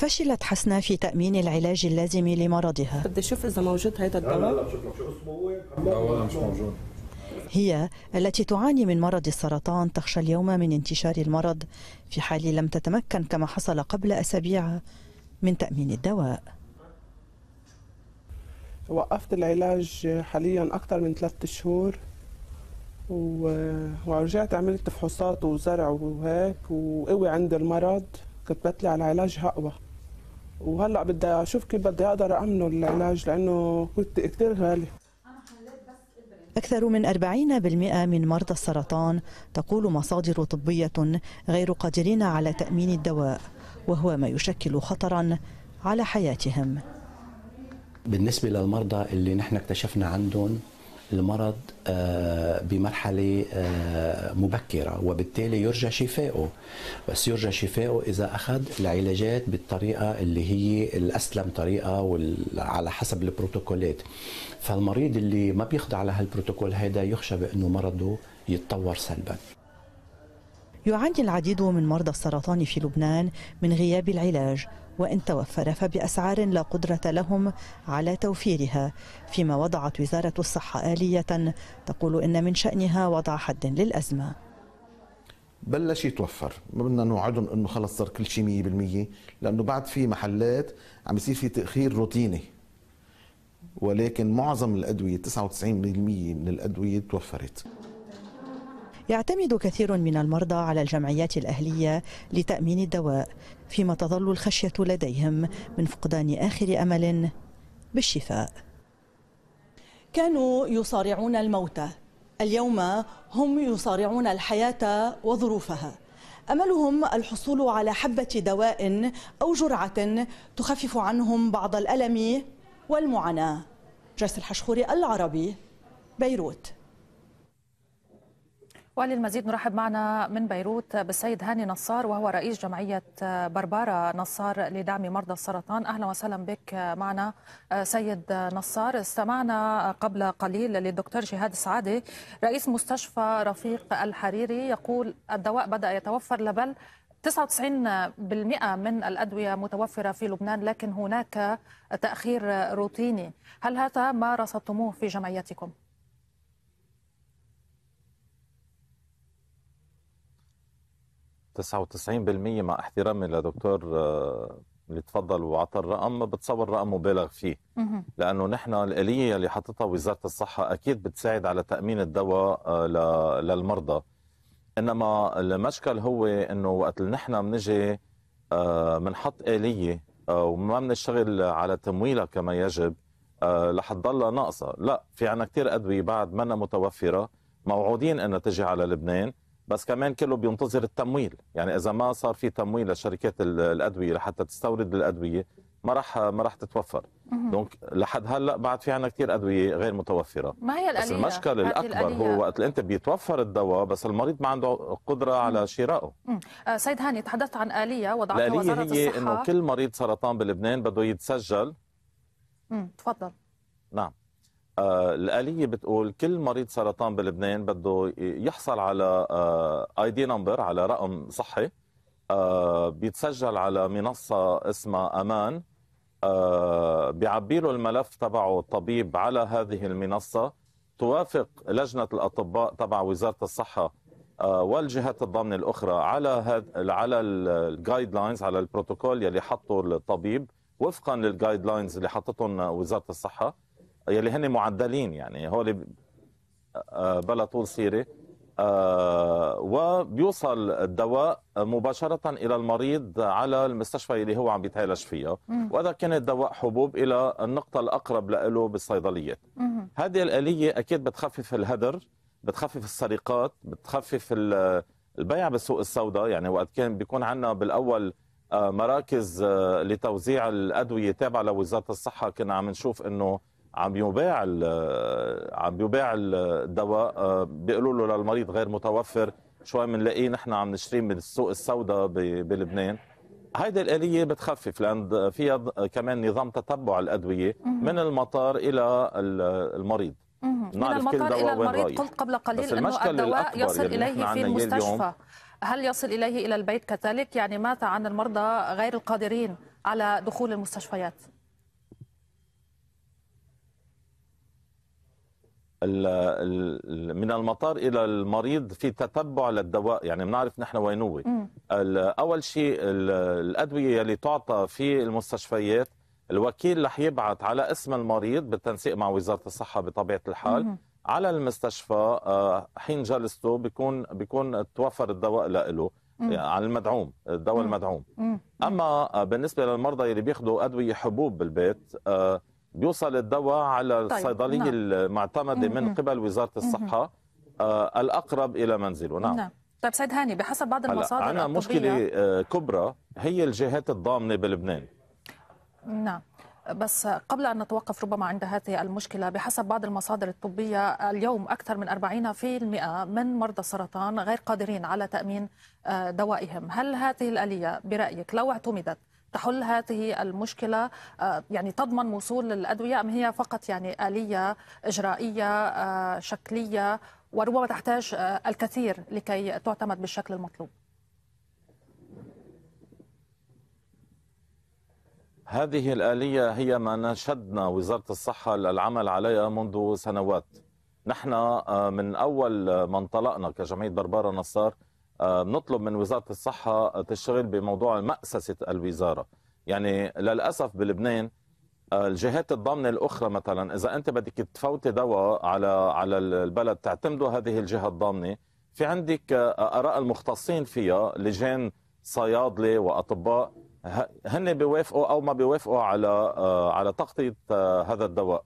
فشلت حسناء في تأمين العلاج اللازم لمرضها بدي أشوف إذا موجود هذا الدواء لا مش موجود هي التي تعاني من مرض السرطان تخشى اليوم من انتشار المرض في حال لم تتمكن كما حصل قبل أسابيع من تأمين الدواء وقفت العلاج حاليا أكثر من ثلاثة شهور ورجعت عملت فحوصات وزرع وهيك وقوي عند المرض كنت بتلي على العلاج أقوى وهلا بدي اشوف كيف بدي اقدر اعمله العلاج لانه كنت كثير غالي أكثر من 40% من مرضى السرطان تقول مصادر طبية غير قادرين على تأمين الدواء وهو ما يشكل خطرا على حياتهم بالنسبة للمرضى اللي نحن اكتشفنا عندهم المرض آه، بمرحلة آه، مبكرة وبالتالي يرجى شفائه بس يرجى شفائه إذا أخذ العلاجات بالطريقة اللي هي الأسلم طريقة وعلى حسب البروتوكولات فالمريض اللي ما بيخضع لهالبروتوكول هذا يخشى بأنه مرضه يتطور سلبا يعاني العديد من مرضى السرطان في لبنان من غياب العلاج وان توفر فباسعار لا قدره لهم على توفيرها فيما وضعت وزاره الصحه اليه تقول ان من شانها وضع حد للازمه بلش يتوفر ما بدنا نوعدهم انه خلص صار كل شيء 100% لانه بعد في محلات عم يصير في تاخير روتيني ولكن معظم الادويه 99% من الادويه توفرت يعتمد كثير من المرضى على الجمعيات الأهلية لتأمين الدواء فيما تظل الخشية لديهم من فقدان آخر أمل بالشفاء كانوا يصارعون الموت اليوم هم يصارعون الحياة وظروفها أملهم الحصول على حبة دواء أو جرعة تخفف عنهم بعض الألم والمعاناة جاس الحشخوري العربي بيروت وللمزيد نرحب معنا من بيروت بالسيد هاني نصار وهو رئيس جمعية بربارة نصار لدعم مرضى السرطان أهلا وسهلا بك معنا سيد نصار استمعنا قبل قليل للدكتور جهاد سعادة رئيس مستشفى رفيق الحريري يقول الدواء بدأ يتوفر لبل 99% من الأدوية متوفرة في لبنان لكن هناك تأخير روتيني هل هذا ما رصدتموه في جمعيتكم؟ 99% مع احترامي لدكتور آه، اللي تفضل وعطى الرقم بتصور رقم مبالغ فيه لانه نحن الاليه اللي حطتها وزاره الصحه اكيد بتساعد على تامين الدواء آه، للمرضى انما المشكل هو انه وقت نحن بنجي آه، بنحط اليه وما بنشتغل على تمويلها كما يجب رح تضلها ناقصه لا في عنا كثير ادويه بعد منا متوفره موعودين انها تجي على لبنان بس كمان كله بينتظر التمويل يعني اذا ما صار في تمويل لشركات الادويه لحتى تستورد الادويه ما راح ما راح تتوفر دونك لحد هلا بعد في عنا كثير ادويه غير متوفره ما هي الألية. بس المشكل الاكبر هو وقت انت بيتوفر الدواء بس المريض ما عنده قدره مم. على شرائه آه سيد هاني تحدثت عن اليه وضعتها وزاره الصحه هي انه كل مريض سرطان بلبنان بده يتسجل مم. تفضل نعم آه، الآلية بتقول كل مريض سرطان بلبنان بده يحصل على اي دي نمبر على رقم صحي آه، بيتسجل على منصة اسمها أمان آه، بيعبي له الملف تبعه الطبيب على هذه المنصة توافق لجنة الأطباء تبع وزارة الصحة والجهات الضامنة الأخرى على هذا على الجايد لاينز على البروتوكول يلي حطه الطبيب وفقا للجايد لاينز اللي حطتهم وزارة الصحة يلي هن معدلين يعني هول آه، آه، بلا طول سيره آه، وبيوصل الدواء مباشرة إلى المريض على المستشفى اللي هو عم بيتعالج فيها وإذا كان الدواء حبوب إلى النقطة الأقرب له بالصيدليات هذه الآلية أكيد بتخفف الهدر بتخفف السرقات بتخفف البيع بالسوق السوداء يعني وقت كان بيكون عندنا بالأول مراكز لتوزيع الأدوية تابعة لوزارة الصحة كنا عم نشوف أنه عم يباع عم يباع الدواء آه، بيقولوا له للمريض غير متوفر شوي بنلاقيه نحن عم نشتريه من السوق السوداء بلبنان هيدي الآلية بتخفف لأن فيها كمان نظام تتبع الأدوية من المطار إلى المريض من المطار إلى المريض قلت قبل قليل أنه الدواء يصل يعني إليه في المستشفى هل يصل إليه إلى البيت كذلك؟ يعني ماذا عن المرضى غير القادرين على دخول المستشفيات؟ من المطار الى المريض في تتبع للدواء يعني بنعرف نحن وين هو اول شيء الادويه اللي تعطى في المستشفيات الوكيل رح يبعث على اسم المريض بالتنسيق مع وزاره الصحه بطبيعه الحال مم. على المستشفى آه، حين جلسته بيكون بيكون توفر الدواء له يعني على المدعوم الدواء المدعوم مم. اما آه، بالنسبه للمرضى اللي بياخذوا ادويه حبوب بالبيت آه، بيوصل الدواء على طيب. الصيدليه نعم. المعتمده من قبل وزاره الصحه آه الأقرب إلى منزله نعم, نعم. طيب سيد هاني بحسب بعض المصادر أنا مشكلة آه، كبرى هي الجهات الضامنة بلبنان نعم بس قبل أن نتوقف ربما عند هذه المشكلة بحسب بعض المصادر الطبية اليوم أكثر من 40% من مرضى السرطان غير قادرين على تأمين آه، دوائهم هل هذه الآلية برأيك لو اعتمدت تحل هذه المشكلة آه، يعني تضمن وصول الأدوية أم هي فقط يعني آلية إجرائية آه، شكلية وربما تحتاج آه، الكثير لكي تعتمد بالشكل المطلوب هذه الآلية هي ما نشدنا وزارة الصحة للعمل عليها منذ سنوات نحن من أول ما انطلقنا كجمعية بربارة نصار آه، نطلب من وزارة الصحة تشتغل بموضوع مأسسة الوزارة يعني للأسف بلبنان آه، الجهات الضامنة الأخرى مثلا إذا أنت بدك تفوتي دواء على على البلد تعتمدوا هذه الجهة الضامنة في عندك آه، آراء المختصين فيها لجان صيادلة وأطباء هن بيوافقوا أو ما بيوافقوا على على تغطية هذا الدواء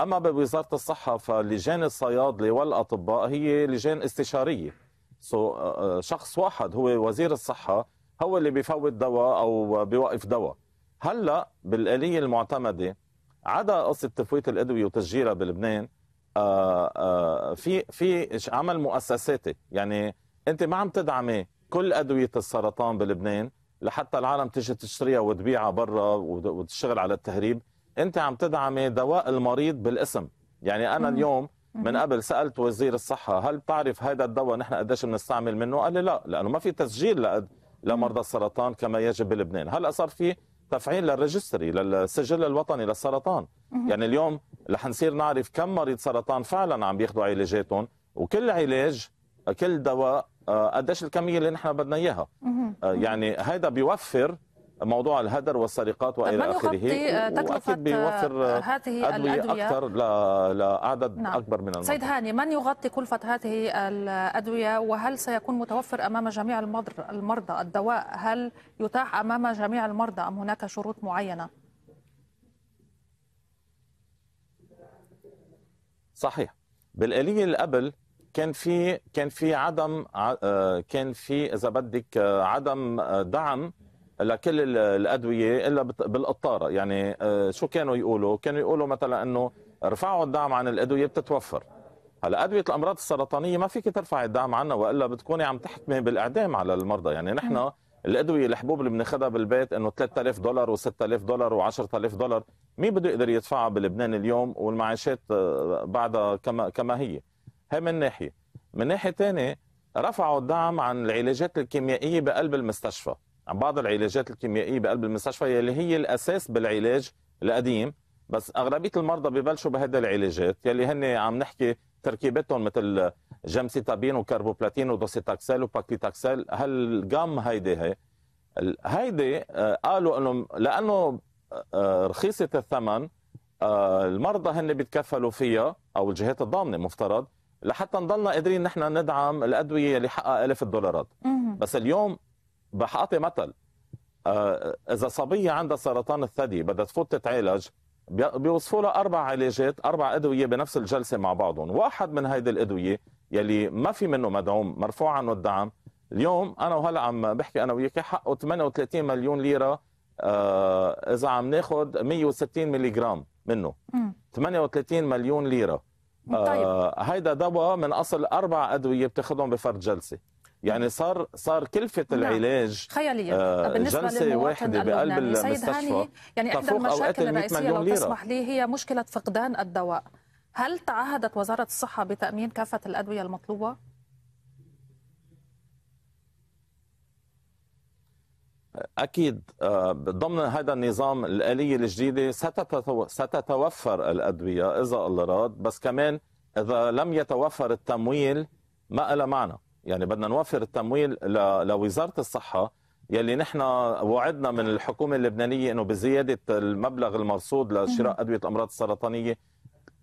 أما بوزارة الصحة فلجان الصيادلة والأطباء هي لجان استشارية سو آه، آه، شخص واحد هو وزير الصحه هو اللي بفوت دواء او بيوقف دواء هلا بالاليه المعتمده عدا قصه تفويت الادويه وتسجيلها بلبنان آه، في في عمل مؤسساتي يعني انت ما عم تدعمي كل ادويه السرطان بلبنان لحتى العالم تيجي تشتريها وتبيعها برا وتشتغل على التهريب انت عم تدعمي دواء المريض بالاسم يعني انا اليوم من قبل سالت وزير الصحه هل بتعرف هذا الدواء نحن قديش بنستعمل منه قال لي لا لانه ما في تسجيل لمرضى السرطان كما يجب بلبنان هلا صار في تفعيل للريجستري للسجل الوطني للسرطان يعني اليوم رح نصير نعرف كم مريض سرطان فعلا عم بياخذوا علاجاتهم وكل علاج كل دواء آه، قديش الكميه اللي نحن بدنا اياها آه، يعني هذا بيوفر موضوع الهدر والسرقات والى اخره آه، واكيد بيوفر آه، هذه ادويه, الأدوية اكثر لعدد نعم. اكبر من المرضى سيد هاني من يغطي كلفه هذه الادويه وهل سيكون متوفر امام جميع المرضى الدواء هل يتاح امام جميع المرضى ام هناك شروط معينه صحيح بالآلية اللي قبل كان في كان في عدم آه، كان في اذا بدك عدم دعم لكل الادويه الا بالقطاره يعني آه، شو كانوا يقولوا؟ كانوا يقولوا مثلا انه رفعوا الدعم عن الادويه بتتوفر هلا ادويه الامراض السرطانيه ما فيك ترفعي الدعم عنها والا بتكوني عم تحكمي بالاعدام على المرضى يعني نحن الادويه الحبوب اللي بناخذها بالبيت انه 3000 دولار و6000 دولار و10000 دولار مين بده يقدر يدفعها بلبنان اليوم والمعاشات آه، بعدها كما كما هي هي من ناحيه من ناحيه ثانيه رفعوا الدعم عن العلاجات الكيميائيه بقلب المستشفى عن بعض العلاجات الكيميائيه بقلب المستشفى يلي هي الاساس بالعلاج القديم بس اغلبيه المرضى ببلشوا بهذا العلاجات يلي هن عم نحكي تركيبتهم مثل جمسيتابين وكربوبلاتين ودوسيتاكسيل وباكليتاكسيل هالجام هيدي هي هيدي آه، قالوا انه لانه آه، آه، رخيصه الثمن المرضى هن بيتكفلوا فيها او الجهات الضامنه مفترض لحتى نضلنا قادرين نحن ندعم الادويه اللي حقها الاف الدولارات بس اليوم بحاطي مثل آه، اذا صبيه عندها سرطان الثدي بدها تفوت تتعالج بيوصفوا لها اربع علاجات اربع ادويه بنفس الجلسه مع بعضهم واحد من هيدي الادويه يلي ما في منه مدعوم مرفوع عنه الدعم اليوم انا وهلا عم بحكي انا وياك حقه 38 مليون ليره آه، اذا عم ناخذ 160 ملي جرام منه م. 38 مليون ليره طيب. آه، هيدا دواء من اصل اربع ادويه بتاخذهم بفرد جلسه يعني صار صار كلفه نعم. العلاج خياليه آه بالنسبه جلسه واحده بقلب المستشفى يعني احدى المشاكل الرئيسيه لو تسمح لي هي مشكله فقدان الدواء هل تعهدت وزاره الصحه بتامين كافه الادويه المطلوبه اكيد آه، ضمن هذا النظام الاليه الجديده ستتوفر الادويه اذا الله راد بس كمان اذا لم يتوفر التمويل ما إلى معنى يعني بدنا نوفر التمويل لوزاره الصحه يلي نحن وعدنا من الحكومه اللبنانيه انه بزياده المبلغ المرصود لشراء ادويه الامراض السرطانيه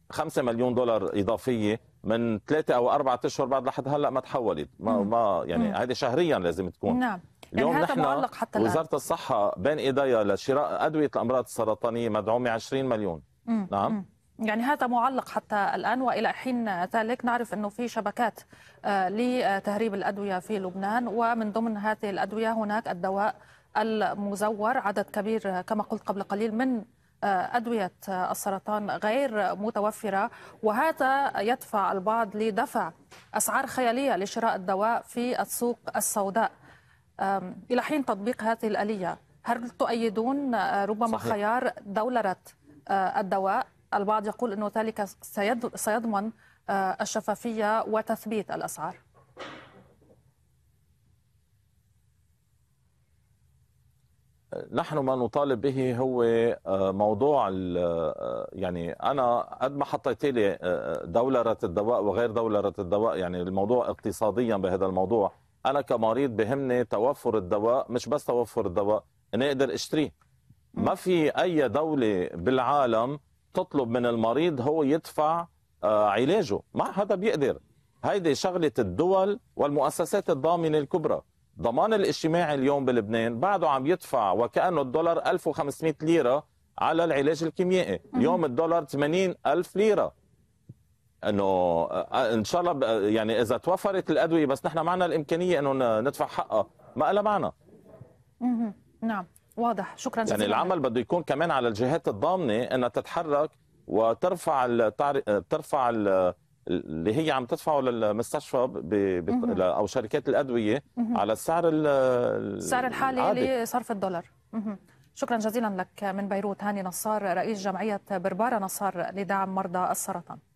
5 مليون دولار اضافيه من ثلاثة او أربعة اشهر بعد لحد هلا ما تحولت ما ما يعني هذه شهريا لازم تكون نعم يعني اليوم يعني نحن حتى وزاره الصحه بين ايديها لشراء ادويه الامراض السرطانيه مدعومه 20 مليون مم. نعم مم. يعني هذا معلق حتى الآن وإلى حين ذلك نعرف أنه في شبكات آه، لتهريب الأدوية في لبنان ومن ضمن هذه الأدوية هناك الدواء المزور عدد كبير كما قلت قبل قليل من آه، أدوية السرطان غير متوفرة وهذا يدفع البعض لدفع أسعار خيالية لشراء الدواء في السوق السوداء إلى حين تطبيق هذه الآلية هل تؤيدون آه، ربما صحيح. خيار دولرة الدواء البعض يقول أنه ذلك سيضمن آه، الشفافية وتثبيت الأسعار نحن ما نطالب به هو آه، موضوع آه، يعني انا قد ما حطيت لي دولره الدواء وغير دولره الدواء يعني الموضوع اقتصاديا بهذا الموضوع انا كمريض بهمني توفر الدواء مش بس توفر الدواء اني اقدر اشتريه ما في اي دوله بالعالم تطلب من المريض هو يدفع آه، علاجه ما حدا بيقدر هيدي شغلة الدول والمؤسسات الضامنة الكبرى ضمان الاجتماعي اليوم بلبنان بعده عم يدفع وكأنه الدولار 1500 ليرة على العلاج الكيميائي اليوم الدولار 80 ألف ليرة انه آه، ان شاء الله آه، يعني اذا توفرت الادويه بس نحن معنا الامكانيه انه ندفع حقها ما لها معنى نعم واضح شكرا يعني جزيلا يعني العمل بده يكون كمان على الجهات الضامنه انها تتحرك وترفع التعري... ترفع ال... اللي هي عم تدفعه للمستشفى ب... ب... او شركات الادويه على السعر ال... السعر الحالي لصرف الدولار مهم. شكرا جزيلا لك من بيروت هاني نصار رئيس جمعيه برباره نصار لدعم مرضى السرطان